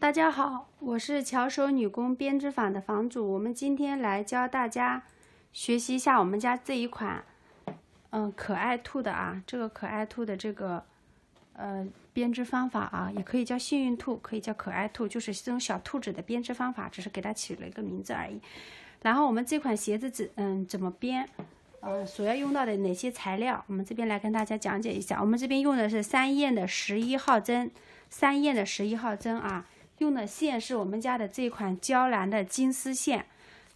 大家好，我是巧手女工编织坊的房主。我们今天来教大家学习一下我们家这一款，嗯，可爱兔的啊，这个可爱兔的这个呃编织方法啊，也可以叫幸运兔，可以叫可爱兔，就是这种小兔子的编织方法，只是给它起了一个名字而已。然后我们这款鞋子怎嗯怎么编，呃，所要用到的哪些材料，我们这边来跟大家讲解一下。我们这边用的是三燕的十一号针，三燕的十一号针啊。用的线是我们家的这款娇兰的金丝线，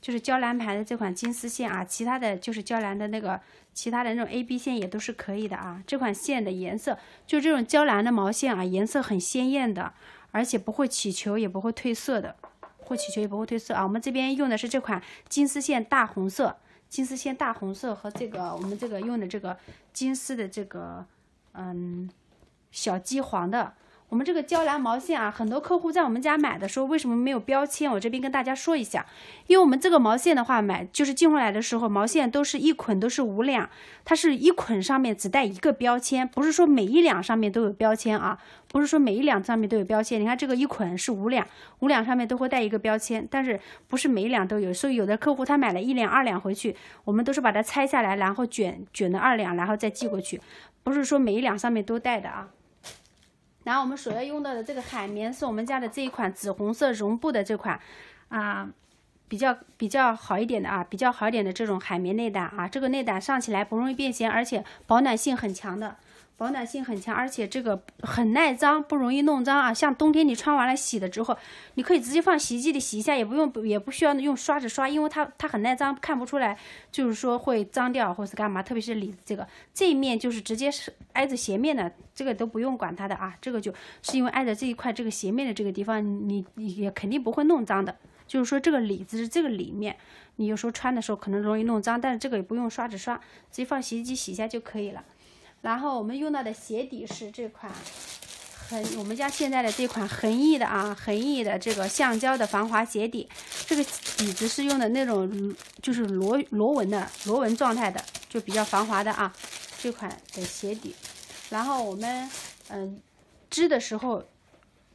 就是娇兰牌的这款金丝线啊，其他的就是娇兰的那个其他的那种 A B 线也都是可以的啊。这款线的颜色就这种娇兰的毛线啊，颜色很鲜艳的，而且不会起球，也不会褪色的，会起球也不会褪色啊。我们这边用的是这款金丝线大红色，金丝线大红色和这个我们这个用的这个金丝的这个嗯小鸡黄的。我们这个娇兰毛线啊，很多客户在我们家买的时候，为什么没有标签？我这边跟大家说一下，因为我们这个毛线的话，买就是进回来的时候，毛线都是一捆，都是五两，它是一捆上面只带一个标签，不是说每一两上面都有标签啊，不是说每一两上面都有标签。你看这个一捆是五两，五两上面都会带一个标签，但是不是每一两都有，所以有的客户他买了一两、二两回去，我们都是把它拆下来，然后卷卷的二两，然后再寄过去，不是说每一两上面都带的啊。然后我们所要用到的这个海绵，是我们家的这一款紫红色绒布的这款，啊，比较比较好一点的啊，比较好一点的这种海绵内胆啊，这个内胆上起来不容易变形，而且保暖性很强的。保暖性很强，而且这个很耐脏，不容易弄脏啊。像冬天你穿完了洗了之后，你可以直接放洗衣机里洗一下，也不用也不需要用刷子刷，因为它它很耐脏，看不出来，就是说会脏掉或是干嘛。特别是里子这个这一面，就是直接是挨着鞋面的，这个都不用管它的啊。这个就是因为挨着这一块这个鞋面的这个地方，你你也肯定不会弄脏的。就是说这个里子是这个里面，你有时候穿的时候可能容易弄脏，但是这个也不用刷子刷，直接放洗衣机洗一下就可以了。然后我们用到的鞋底是这款恒，我们家现在的这款恒逸的啊，恒逸的这个橡胶的防滑鞋底，这个底子是用的那种，就是螺螺纹的螺纹状态的，就比较防滑的啊，这款的鞋底。然后我们嗯织的时候。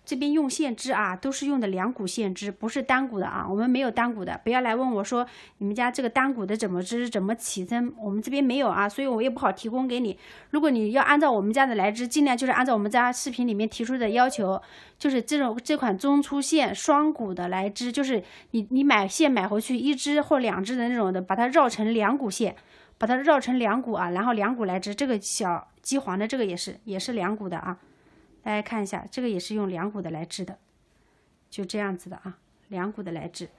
这边用线织啊，都是用的两股线织，不是单股的啊。我们没有单股的，不要来问我说你们家这个单股的怎么织，怎么起针，我们这边没有啊，所以我也不好提供给你。如果你要按照我们家的来织，尽量就是按照我们家视频里面提出的要求，就是这种这款中粗线双股的来织，就是你你买线买回去一只或两只的那种的，把它绕成两股线，把它绕成两股啊，然后两股来织。这个小鸡黄的这个也是也是两股的啊。大家看一下，这个也是用两股的来织的，就这样子的啊，两股的来织。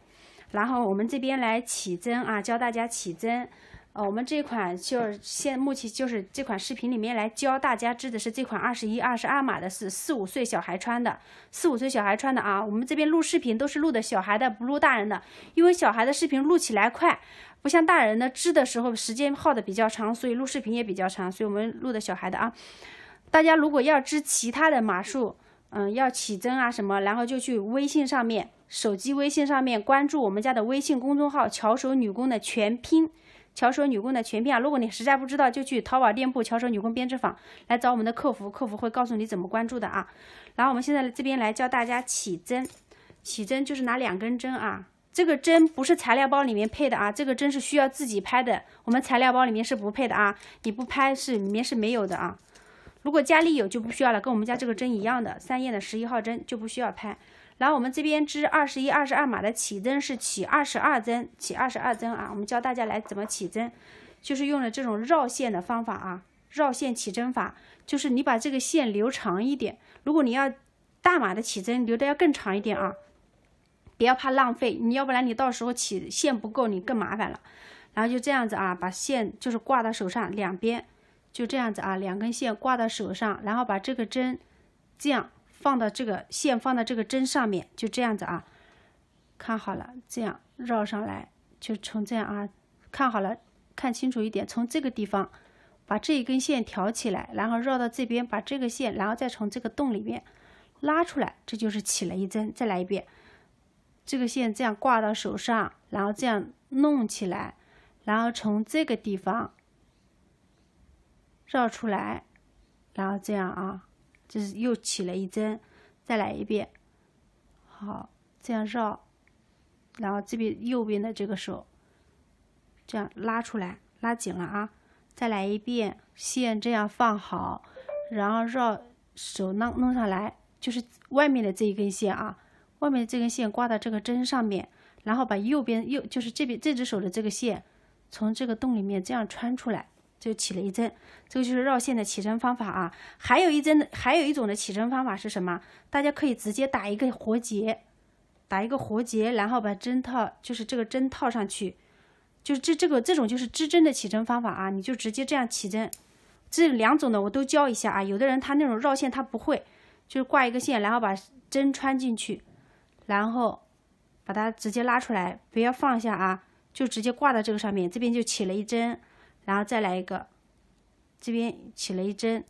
然后我们这边来起针啊，教大家起针。呃，我们这款就是现目前就是这款视频里面来教大家织的是这款二十一、二十二码的，是四五岁小孩穿的，四五岁小孩穿的啊。我们这边录视频都是录的小孩的，不录大人的，因为小孩的视频录起来快，不像大人的织的时候时间耗的比较长，所以录视频也比较长，所以我们录的小孩的啊。大家如果要织其他的码数，嗯，要起针啊什么，然后就去微信上面，手机微信上面关注我们家的微信公众号“巧手女工”的全拼，“巧手女工”的全拼啊。如果你实在不知道，就去淘宝店铺“巧手女工编织坊”来找我们的客服，客服会告诉你怎么关注的啊。然后我们现在这边来教大家起针，起针就是拿两根针啊，这个针不是材料包里面配的啊，这个针是需要自己拍的，我们材料包里面是不配的啊，你不拍是里面是没有的啊。如果家里有就不需要了，跟我们家这个针一样的三燕的十一号针就不需要拍。然后我们这边织二十一、二十二码的起针是起二十二针，起二十二针啊。我们教大家来怎么起针，就是用了这种绕线的方法啊，绕线起针法，就是你把这个线留长一点。如果你要大码的起针，留的要更长一点啊，不要怕浪费，你要不然你到时候起线不够，你更麻烦了。然后就这样子啊，把线就是挂到手上两边。就这样子啊，两根线挂到手上，然后把这个针这样放到这个线放到这个针上面，就这样子啊。看好了，这样绕上来，就从这样啊。看好了，看清楚一点，从这个地方把这一根线挑起来，然后绕到这边，把这个线，然后再从这个洞里面拉出来，这就是起了一针。再来一遍，这个线这样挂到手上，然后这样弄起来，然后从这个地方。绕出来，然后这样啊，这是又起了一针，再来一遍。好，这样绕，然后这边右边的这个手，这样拉出来，拉紧了啊。再来一遍，线这样放好，然后绕手弄弄上来，就是外面的这一根线啊，外面这根线挂到这个针上面，然后把右边右就是这边这只手的这个线，从这个洞里面这样穿出来。就起了一针，这个就是绕线的起针方法啊。还有一针的，还有一种的起针方法是什么？大家可以直接打一个活结，打一个活结，然后把针套，就是这个针套上去，就是这这个这种就是织针的起针方法啊。你就直接这样起针。这两种的我都教一下啊。有的人他那种绕线他不会，就是挂一个线，然后把针穿进去，然后把它直接拉出来，不要放下啊，就直接挂到这个上面，这边就起了一针。然后再来一个，这边起了一针，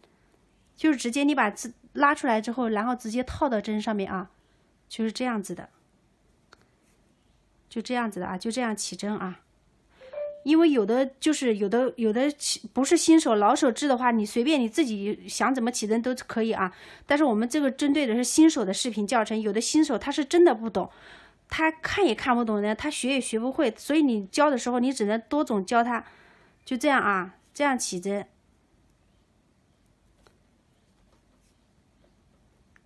就是直接你把字拉出来之后，然后直接套到针上面啊，就是这样子的，就这样子的啊，就这样起针啊。因为有的就是有的有的起不是新手，老手织的话，你随便你自己想怎么起针都可以啊。但是我们这个针对的是新手的视频教程，有的新手他是真的不懂，他看也看不懂的，他学也学不会，所以你教的时候你只能多种教他。就这样啊，这样起针，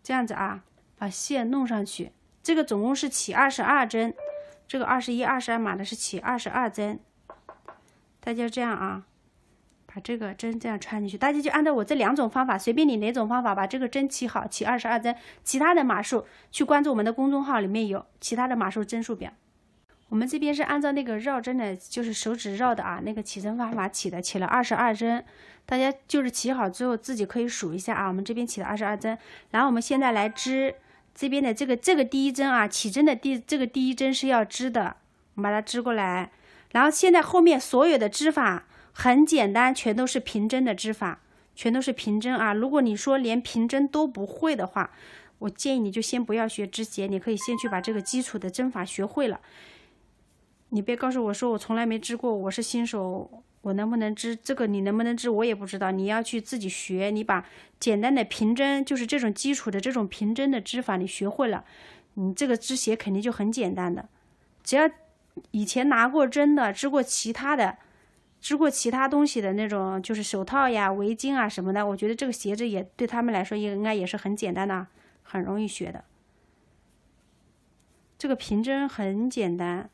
这样子啊，把线弄上去。这个总共是起二十二针，这个二十一、二十二码的是起二十二针。大家这样啊，把这个针这样穿进去。大家就按照我这两种方法，随便你哪种方法把这个针起好，起二十二针。其他的码数，去关注我们的公众号，里面有其他的码数针数表。我们这边是按照那个绕针的，就是手指绕的啊，那个起针方法起的，起了二十二针。大家就是起好之后自己可以数一下啊，我们这边起了二十二针。然后我们现在来织这边的这个这个第一针啊，起针的第这个第一针是要织的，我们把它织过来。然后现在后面所有的织法很简单，全都是平针的织法，全都是平针啊。如果你说连平针都不会的话，我建议你就先不要学织鞋，你可以先去把这个基础的针法学会了。你别告诉我，说我从来没织过，我是新手，我能不能织这个？你能不能织？我也不知道。你要去自己学，你把简单的平针，就是这种基础的这种平针的织法，你学会了，你这个织鞋肯定就很简单的。只要以前拿过针的，织过其他的，织过其他东西的那种，就是手套呀、围巾啊什么的，我觉得这个鞋子也对他们来说应该也是很简单的，很容易学的。这个平针很简单。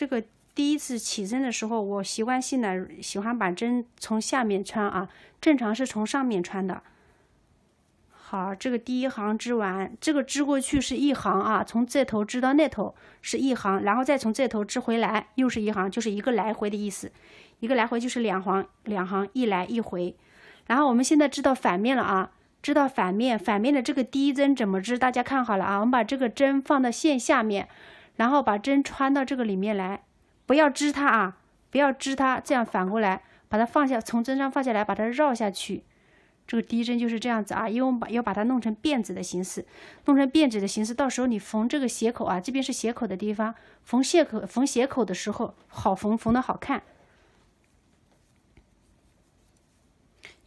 这个第一次起针的时候，我习惯性的喜欢把针从下面穿啊，正常是从上面穿的。好，这个第一行织完，这个织过去是一行啊，从这头织到那头是一行，然后再从这头织回来又是一行，就是一个来回的意思。一个来回就是两行，两行一来一回。然后我们现在织到反面了啊，织到反面，反面的这个第一针怎么织？大家看好了啊，我们把这个针放到线下面。然后把针穿到这个里面来，不要织它啊，不要织它，这样反过来把它放下，从针上放下来，把它绕下去。这个第一针就是这样子啊，因为我们把要把它弄成辫子的形式，弄成辫子的形式，到时候你缝这个斜口啊，这边是斜口的地方，缝斜口，缝斜口的时候好缝，缝的好看。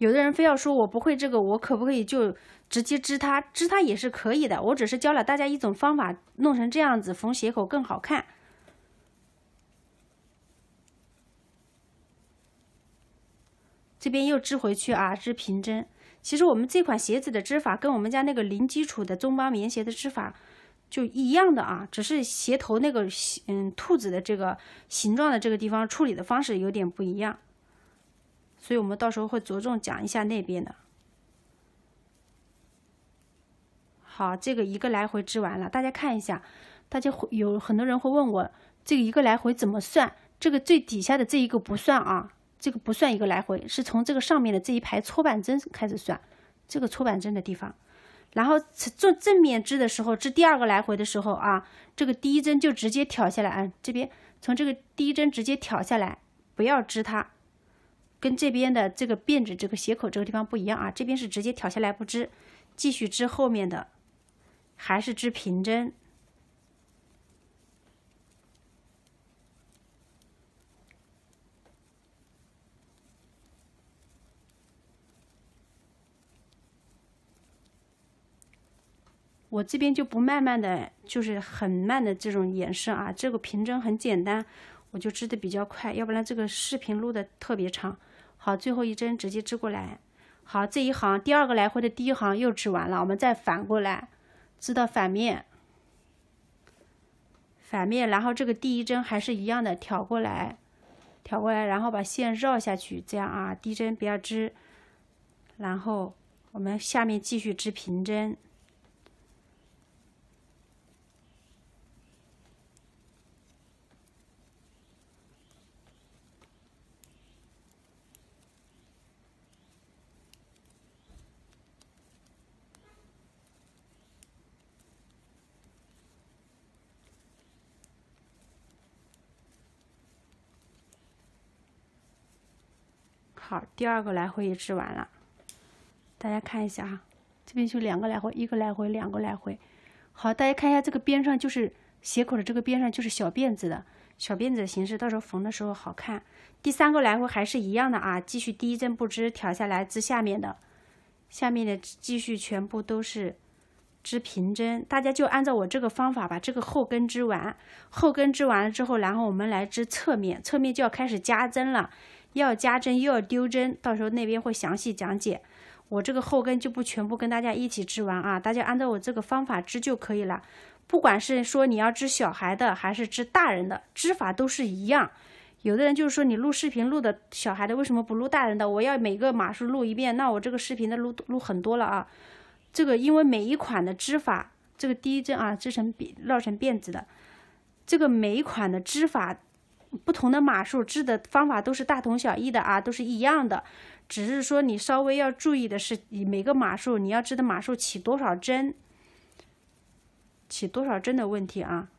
有的人非要说，我不会这个，我可不可以就直接织它？织它也是可以的。我只是教了大家一种方法，弄成这样子缝鞋口更好看。这边又织回去啊，织平针。其实我们这款鞋子的织法跟我们家那个零基础的中帮棉鞋的织法就一样的啊，只是鞋头那个嗯兔子的这个形状的这个地方处理的方式有点不一样。所以我们到时候会着重讲一下那边的。好，这个一个来回织完了，大家看一下，大家会有很多人会问我，这个一个来回怎么算？这个最底下的这一个不算啊，这个不算一个来回，是从这个上面的这一排搓板针开始算，这个搓板针的地方。然后做正面织的时候，织第二个来回的时候啊，这个第一针就直接挑下来啊，这边从这个第一针直接挑下来，不要织它。跟这边的这个辫子、这个斜口这个地方不一样啊，这边是直接挑下来不织，继续织后面的，还是织平针。我这边就不慢慢的就是很慢的这种演示啊，这个平针很简单，我就织的比较快，要不然这个视频录的特别长。好，最后一针直接织过来。好，这一行第二个来回的第一行又织完了，我们再反过来织到反面，反面，然后这个第一针还是一样的，挑过来，挑过来，然后把线绕下去，这样啊，第一针不要织，然后我们下面继续织平针。好，第二个来回也织完了，大家看一下哈，这边就两个来回，一个来回，两个来回。好，大家看一下这个边上就是斜口的这个边上就是小辫子的小辫子的形式，到时候缝的时候好看。第三个来回还是一样的啊，继续第一针不织，挑下来织下面的，下面的继续全部都是织平针，大家就按照我这个方法把这个后跟织完，后跟织完了之后，然后我们来织侧面，侧面就要开始加针了。要加针又要丢针，到时候那边会详细讲解。我这个后跟就不全部跟大家一起织完啊，大家按照我这个方法织就可以了。不管是说你要织小孩的还是织大人的，织法都是一样。有的人就是说你录视频录的小孩的为什么不录大人的？我要每个码数录一遍，那我这个视频的录录很多了啊。这个因为每一款的织法，这个第一针啊织成辫绕成辫子的，这个每一款的织法。不同的码数织的方法都是大同小异的啊，都是一样的，只是说你稍微要注意的是每个码数你要织的码数起多少针，起多少针的问题啊。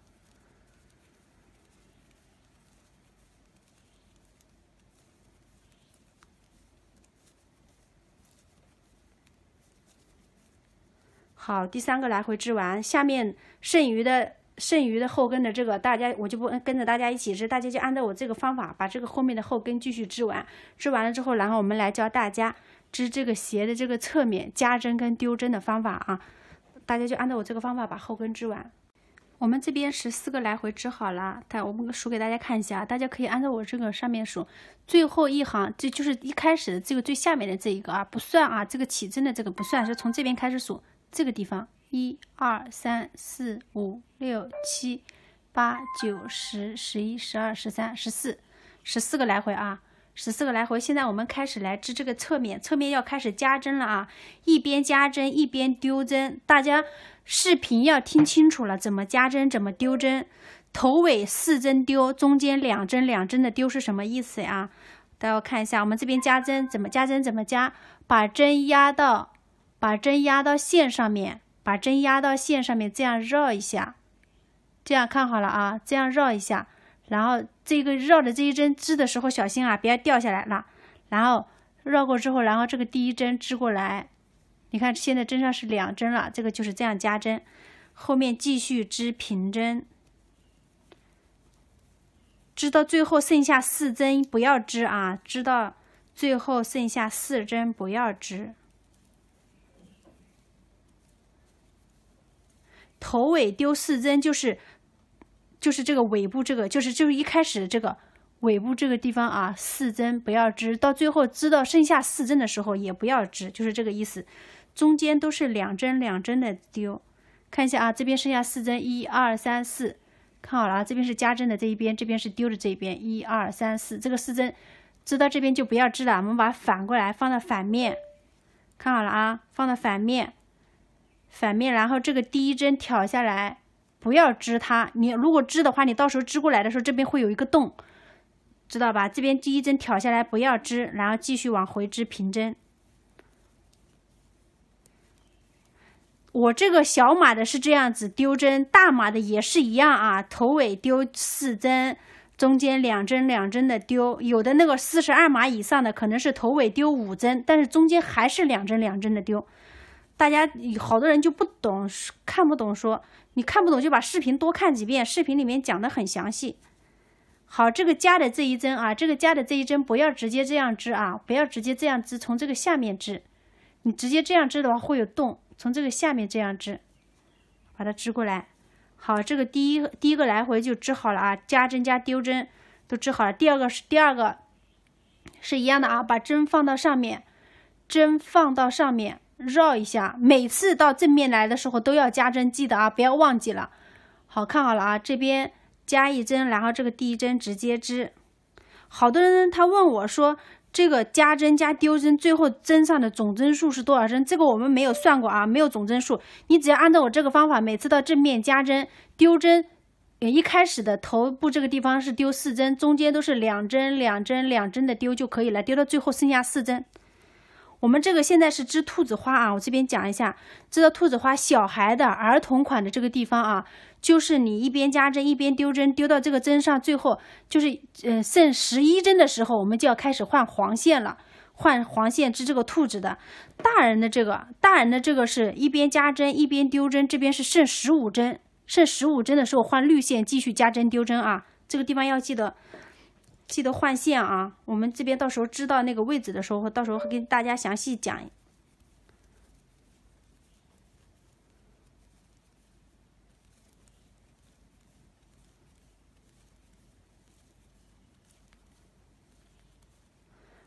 好，第三个来回织完，下面剩余的。剩余的后跟的这个，大家我就不跟着大家一起织，大家就按照我这个方法把这个后面的后跟继续织完，织完了之后，然后我们来教大家织这个鞋的这个侧面加针跟丢针的方法啊，大家就按照我这个方法把后跟织完。我们这边十四个来回织好了，看我们数给大家看一下，大家可以按照我这个上面数，最后一行这就是一开始的这个最下面的这一个啊，不算啊，这个起针的这个不算，是从这边开始数这个地方。一二三四五六七，八九十十一十二十三十四，十四个来回啊，十四个来回。现在我们开始来织这个侧面，侧面要开始加针了啊！一边加针一边丢针，大家视频要听清楚了，怎么加针怎么丢针，头尾四针丢，中间两针两针的丢是什么意思呀？大家看一下，我们这边加针怎么加针怎么加，把针压到把针压到线上面。把针压到线上面，这样绕一下，这样看好了啊，这样绕一下，然后这个绕着这一针织的时候，小心啊，不要掉下来了。然后绕过之后，然后这个第一针织过来，你看现在针上是两针了，这个就是这样加针，后面继续织平针，织到最后剩下四针不要织啊，织到最后剩下四针不要织。头尾丢四针，就是，就是这个尾部这个，就是就是一开始这个尾部这个地方啊，四针不要织，到最后织到剩下四针的时候也不要织，就是这个意思。中间都是两针两针的丢，看一下啊，这边剩下四针，一二三四，看好了啊，这边是加针的这一边，这边是丢的这一边，一二三四，这个四针织到这边就不要织了，我们把它反过来放到反面，看好了啊，放到反面。反面，然后这个第一针挑下来，不要织它。你如果织的话，你到时候织过来的时候，这边会有一个洞，知道吧？这边第一针挑下来不要织，然后继续往回织平针。我这个小码的是这样子丢针，大码的也是一样啊，头尾丢四针，中间两针两针的丢。有的那个四十二码以上的，可能是头尾丢五针，但是中间还是两针两针的丢。大家好多人就不懂，看不懂，说你看不懂就把视频多看几遍，视频里面讲的很详细。好，这个加的这一针啊，这个加的这一针不要直接这样织啊，不要直接这样织，从这个下面织。你直接这样织的话会有洞，从这个下面这样织，把它织过来。好，这个第一第一个来回就织好了啊，加针加丢针都织好了。第二个是第二个，是一样的啊，把针放到上面，针放到上面。绕一下，每次到正面来的时候都要加针，记得啊，不要忘记了。好看好了啊，这边加一针，然后这个第一针直接织。好多人他问我说，这个加针加丢针，最后针上的总针数是多少针？这个我们没有算过啊，没有总针数。你只要按照我这个方法，每次到正面加针丢针，一开始的头部这个地方是丢四针，中间都是两针两针两针的丢就可以了，丢到最后剩下四针。我们这个现在是织兔子花啊，我这边讲一下，织兔子花，小孩的儿童款的这个地方啊，就是你一边加针一边丢针，丢到这个针上，最后就是，嗯，剩十一针的时候，我们就要开始换黄线了，换黄线织这个兔子的，大人的这个，大人的这个是一边加针一边丢针，这边是剩十五针，剩十五针的时候换绿线继续加针丢针啊，这个地方要记得。记得换线啊！我们这边到时候知道那个位置的时候，到时候会跟大家详细讲。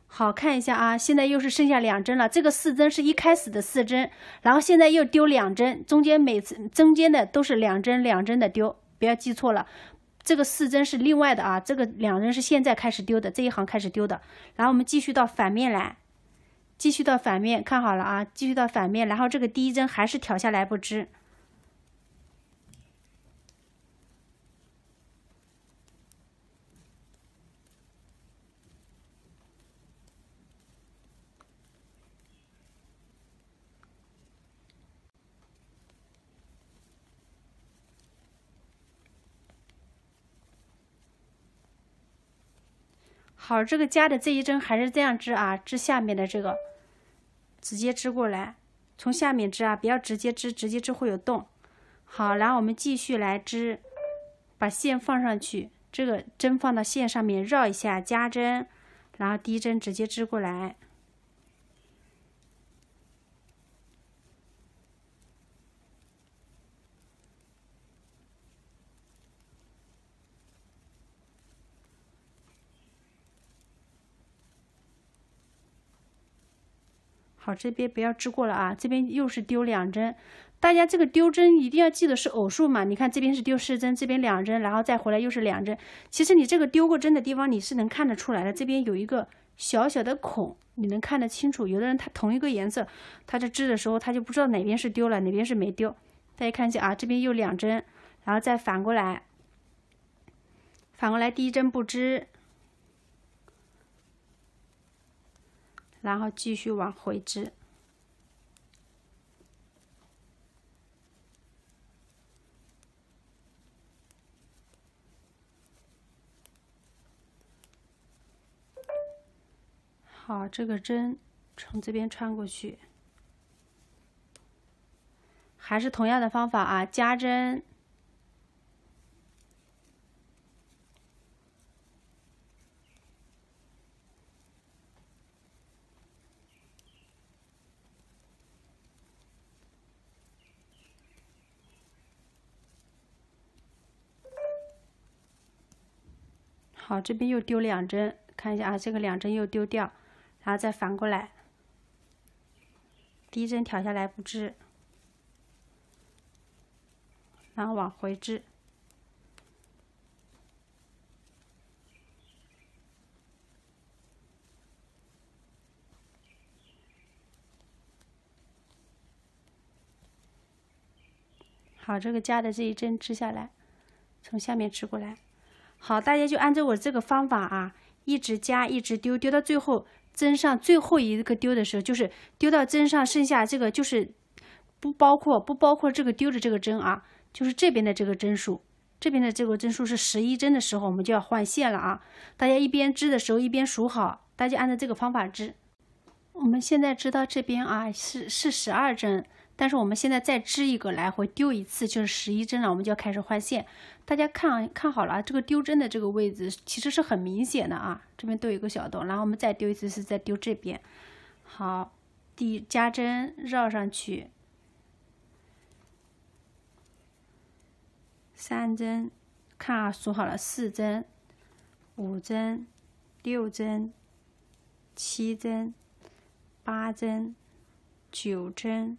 好看一下啊！现在又是剩下两针了，这个四针是一开始的四针，然后现在又丢两针，中间每次中间的都是两针两针的丢，不要记错了。这个四针是另外的啊，这个两针是现在开始丢的，这一行开始丢的。然后我们继续到反面来，继续到反面，看好了啊，继续到反面。然后这个第一针还是挑下来不织。好，这个加的这一针还是这样织啊，织下面的这个，直接织过来，从下面织啊，不要直接织，直接织会有洞。好，然后我们继续来织，把线放上去，这个针放到线上面绕一下，加针，然后第一针直接织过来。好，这边不要织过了啊，这边又是丢两针。大家这个丢针一定要记得是偶数嘛？你看这边是丢四针，这边两针，然后再回来又是两针。其实你这个丢过针的地方，你是能看得出来的。这边有一个小小的孔，你能看得清楚。有的人他同一个颜色，他在织的时候他就不知道哪边是丢了，哪边是没丢。大家看一下啊，这边又两针，然后再反过来，反过来第一针不织。然后继续往回织。好，这个针从这边穿过去，还是同样的方法啊，加针。好，这边又丢两针，看一下啊，这个两针又丢掉，然后再反过来，第一针挑下来不织，然后往回织。好，这个加的这一针织下来，从下面织过来。好，大家就按照我这个方法啊，一直加，一直丢，丢到最后针上最后一个丢的时候，就是丢到针上剩下这个，就是不包括不包括这个丢的这个针啊，就是这边的这个针数，这边的这个针数是十一针的时候，我们就要换线了啊。大家一边织的时候一边数好，大家按照这个方法织。我们现在织到这边啊，是是十二针。但是我们现在再织一个，来回丢一次，就是十一针了，我们就要开始换线。大家看看好了，这个丢针的这个位置其实是很明显的啊，这边都有个小洞，然后我们再丢一次是在丢这边。好，第加针绕上去，三针，看啊，数好了，四针、五针、六针、七针、八针、九针。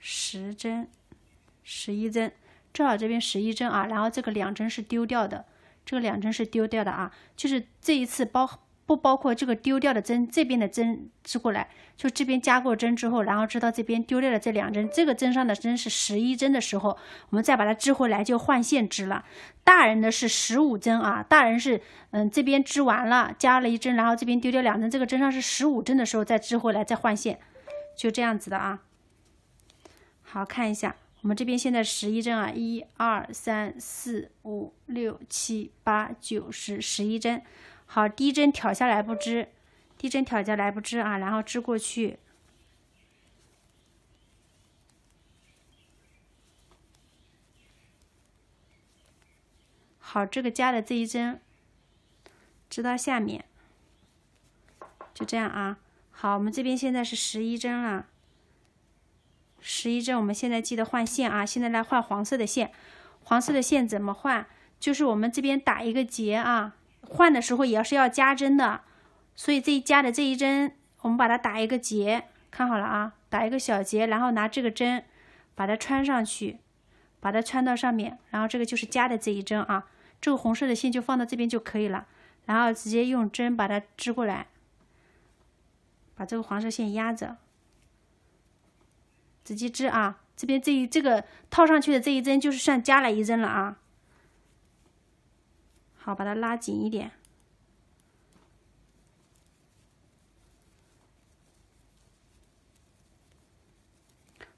十针，十一针，正好这边十一针啊，然后这个两针是丢掉的，这个两针是丢掉的啊，就是这一次包不包括这个丢掉的针，这边的针织过来，就这边加过针之后，然后知道这边丢掉的这两针，这个针上的针是十一针的时候，我们再把它织回来就换线织了。大人的是十五针啊，大人是，嗯，这边织完了加了一针，然后这边丢掉两针，这个针上是十五针的时候再织回来再换线，就这样子的啊。好，看一下我们这边现在十一针啊，一二三四五六七八九十十一针。好，第一针挑下来不织，第一针挑下来不织啊，然后织过去。好，这个加的这一针织到下面，就这样啊。好，我们这边现在是十一针了。十一针，我们现在记得换线啊！现在来换黄色的线，黄色的线怎么换？就是我们这边打一个结啊，换的时候也是要加针的，所以这一加的这一针，我们把它打一个结，看好了啊，打一个小结，然后拿这个针把它穿上去，把它穿到上面，然后这个就是加的这一针啊。这个红色的线就放到这边就可以了，然后直接用针把它织过来，把这个黄色线压着。直接织啊，这边这一这个套上去的这一针就是算加了一针了啊。好，把它拉紧一点。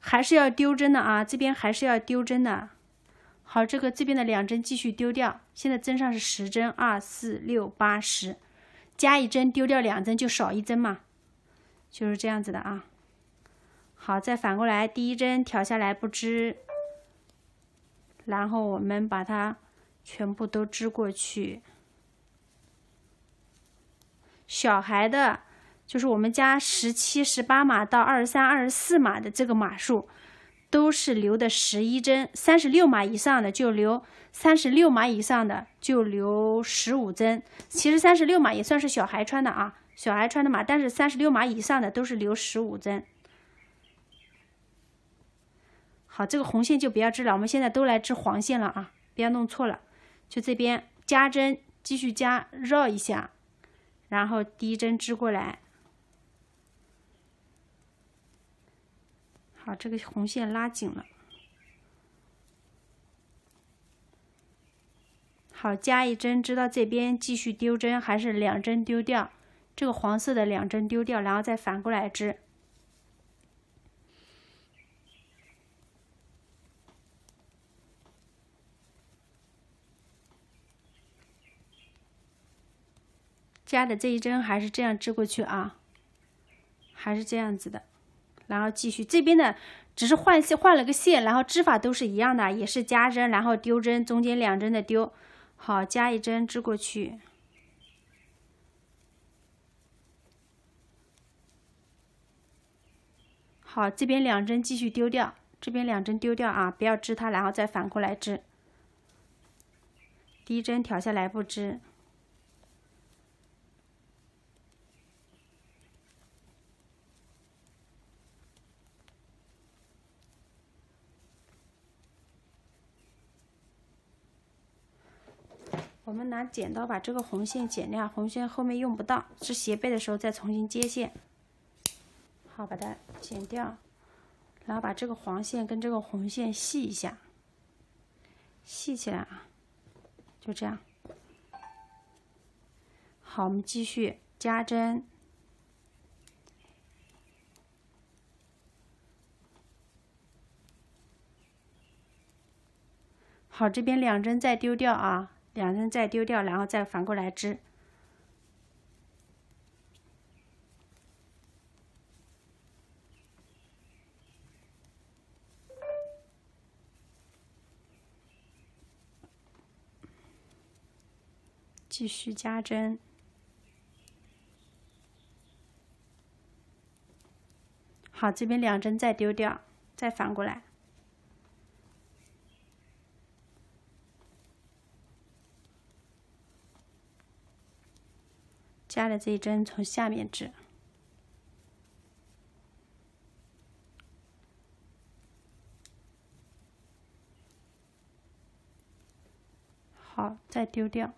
还是要丢针的啊，这边还是要丢针的。好，这个这边的两针继续丢掉。现在针上是十针，二四六八十，加一针，丢掉两针就少一针嘛，就是这样子的啊。好，再反过来，第一针挑下来不织，然后我们把它全部都织过去。小孩的，就是我们家十七、十八码到二十三、二十四码的这个码数，都是留的十一针；三十六码以上的就留三十六码以上的就留十五针。其实三十六码也算是小孩穿的啊，小孩穿的码，但是三十六码以上的都是留十五针。好，这个红线就不要织了，我们现在都来织黄线了啊！不要弄错了，就这边加针，继续加，绕一下，然后第一针织过来。好，这个红线拉紧了。好，加一针，织到这边，继续丢针，还是两针丢掉？这个黄色的两针丢掉，然后再反过来织。加的这一针还是这样织过去啊，还是这样子的，然后继续这边的，只是换线换了个线，然后织法都是一样的，也是加针，然后丢针，中间两针的丢，好，加一针织过去。好，这边两针继续丢掉，这边两针丢掉啊，不要织它，然后再反过来织，第一针挑下来不织。拿剪刀把这个红线剪掉，红线后面用不到，是斜背的时候再重新接线。好，把它剪掉，然后把这个黄线跟这个红线系一下，系起来啊，就这样。好，我们继续加针。好，这边两针再丢掉啊。两针再丢掉，然后再反过来织，继续加针。好，这边两针再丢掉，再反过来。加的这一针从下面织，好，再丢掉。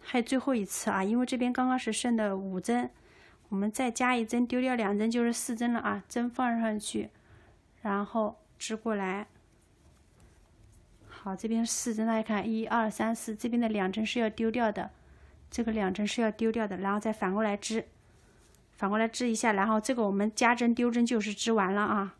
还有最后一次啊，因为这边刚刚是剩的五针。我们再加一针，丢掉两针，就是四针了啊！针放上去，然后织过来。好，这边四针大家看，一二三四，这边的两针是要丢掉的，这个两针是要丢掉的，然后再反过来织，反过来织一下，然后这个我们加针丢针就是织完了啊，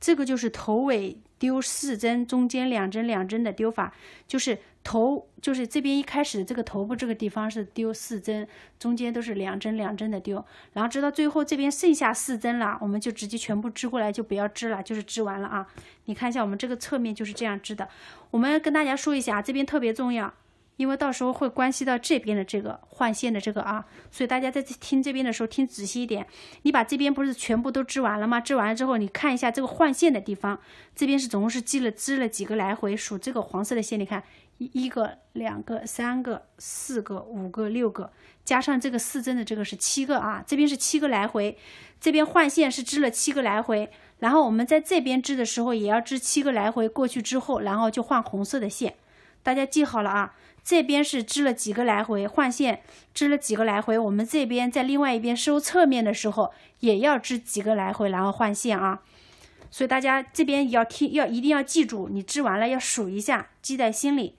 这个就是头尾。丢四针，中间两针两针的丢法，就是头，就是这边一开始这个头部这个地方是丢四针，中间都是两针两针的丢，然后织到最后这边剩下四针了，我们就直接全部织过来，就不要织了，就是织完了啊。你看一下我们这个侧面就是这样织的，我们跟大家说一下，这边特别重要。因为到时候会关系到这边的这个换线的这个啊，所以大家在听这边的时候听仔细一点。你把这边不是全部都织完了吗？织完了之后，你看一下这个换线的地方，这边是总共是系了织了几个来回，数这个黄色的线，你看一一个、两个、三个、四个、五个、六个，加上这个四针的这个是七个啊，这边是七个来回，这边换线是织了七个来回，然后我们在这边织的时候也要织七个来回过去之后，然后就换红色的线，大家记好了啊。这边是织了几个来回换线，织了几个来回，我们这边在另外一边收侧面的时候也要织几个来回，然后换线啊。所以大家这边要听，要一定要记住，你织完了要数一下，记在心里。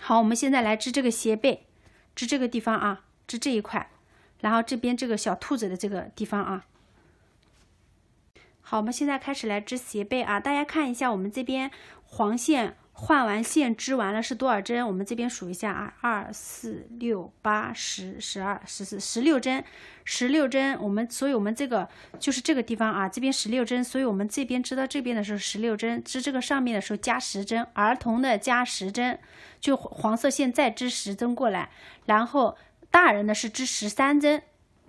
好，我们现在来织这个斜背，织这个地方啊，织这一块，然后这边这个小兔子的这个地方啊。好，我们现在开始来织斜背啊，大家看一下我们这边黄线。换完线，织完了是多少针？我们这边数一下啊，二、四、六、八、十、十二、十四、十六针，十六针。我们所以我们这个就是这个地方啊，这边十六针。所以我们这边织到这边的时候十六针，织这个上面的时候加十针，儿童的加十针，就黄色线再织十针过来。然后大人的是织十三针。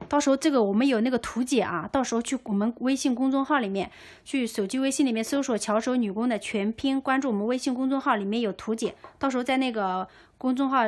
到时候这个我们有那个图解啊，到时候去我们微信公众号里面，去手机微信里面搜索《巧手女工》的全拼，关注我们微信公众号里面有图解，到时候在那个公众号。